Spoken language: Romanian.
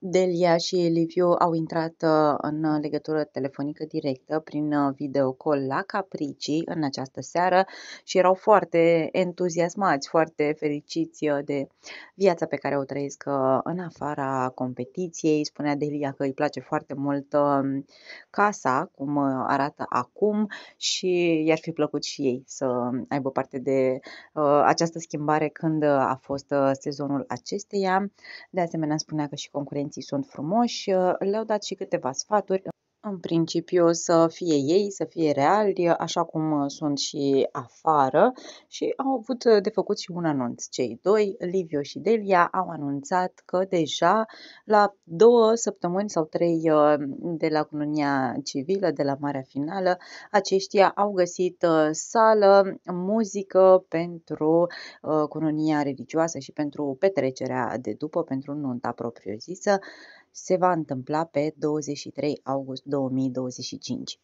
Delia și Liviu au intrat uh, în uh, legătură telefonică directă prin uh, videocol la Capricii în această seară și erau foarte entuziasmați, foarte fericiți de viața pe care o trăiesc în afara competiției. Spunea Delia că îi place foarte mult um, casa, cum arată acum și i-ar fi plăcut și ei să aibă parte de această schimbare când a fost sezonul acesteia. De asemenea, spunea că și concurenții părinții sunt frumoși, uh, le-au dat și câteva sfaturi în principiu să fie ei, să fie reali, așa cum uh, sunt și afară și au avut uh, de făcut și un anunț. Cei doi, Livio și Delia, au anunțat că deja la două săptămâni sau trei uh, de la cununia civilă, de la marea finală, aceștia au găsit sală, muzică pentru cununia religioasă și pentru petrecerea de după, pentru nunta propriu-zisă se va întâmpla pe 23 august 2025.